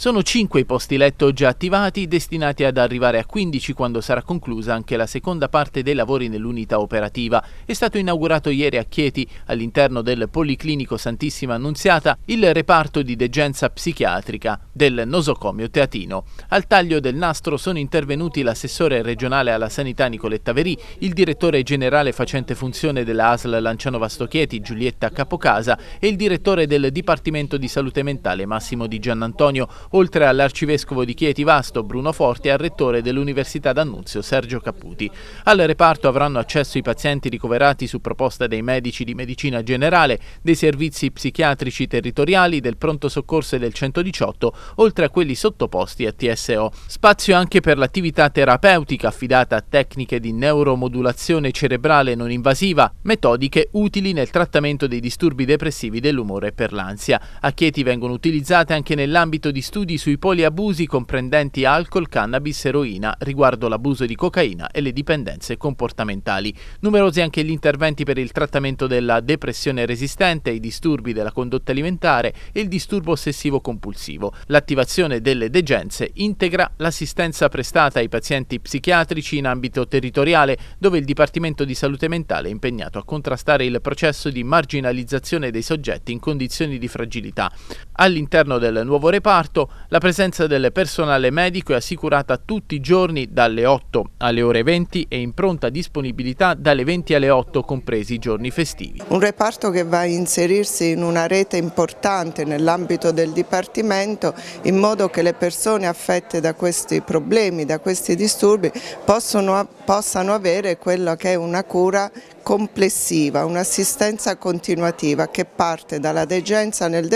Sono 5 i posti letto già attivati, destinati ad arrivare a 15 quando sarà conclusa anche la seconda parte dei lavori nell'unità operativa. È stato inaugurato ieri a Chieti, all'interno del Policlinico Santissima Annunziata, il reparto di degenza psichiatrica del nosocomio teatino. Al taglio del nastro sono intervenuti l'assessore regionale alla sanità Nicoletta Verì, il direttore generale facente funzione della ASL Lanciano Vasto Chieti Giulietta Capocasa e il direttore del Dipartimento di Salute Mentale Massimo Di Giannantonio oltre all'arcivescovo di Chieti Vasto Bruno Forti e al rettore dell'Università d'Annunzio Sergio Caputi. Al reparto avranno accesso i pazienti ricoverati su proposta dei medici di medicina generale, dei servizi psichiatrici territoriali, del pronto soccorso e del 118, oltre a quelli sottoposti a TSO. Spazio anche per l'attività terapeutica affidata a tecniche di neuromodulazione cerebrale non invasiva, metodiche utili nel trattamento dei disturbi depressivi dell'umore per l'ansia. A Chieti vengono utilizzate anche nell'ambito di studi studi sui poliabusi comprendenti alcol, cannabis, eroina, riguardo l'abuso di cocaina e le dipendenze comportamentali. Numerosi anche gli interventi per il trattamento della depressione resistente, i disturbi della condotta alimentare e il disturbo ossessivo-compulsivo. L'attivazione delle degenze integra l'assistenza prestata ai pazienti psichiatrici in ambito territoriale, dove il Dipartimento di Salute Mentale è impegnato a contrastare il processo di marginalizzazione dei soggetti in condizioni di fragilità. All'interno del nuovo reparto Pertanto la presenza del personale medico è assicurata tutti i giorni dalle 8 alle ore 20 e in pronta disponibilità dalle 20 alle 8 compresi i giorni festivi. Un reparto che va a inserirsi in una rete importante nell'ambito del Dipartimento in modo che le persone affette da questi problemi, da questi disturbi possono, possano avere quella che è una cura complessiva, un'assistenza continuativa che parte dalla degenza nel,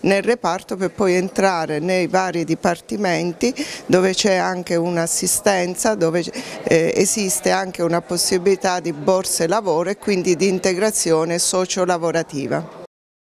nel, reparto per poi entrare nei vari dipartimenti dove c'è anche un'assistenza, dove eh, esiste anche una possibilità di borse lavoro e quindi di integrazione socio-lavorativa.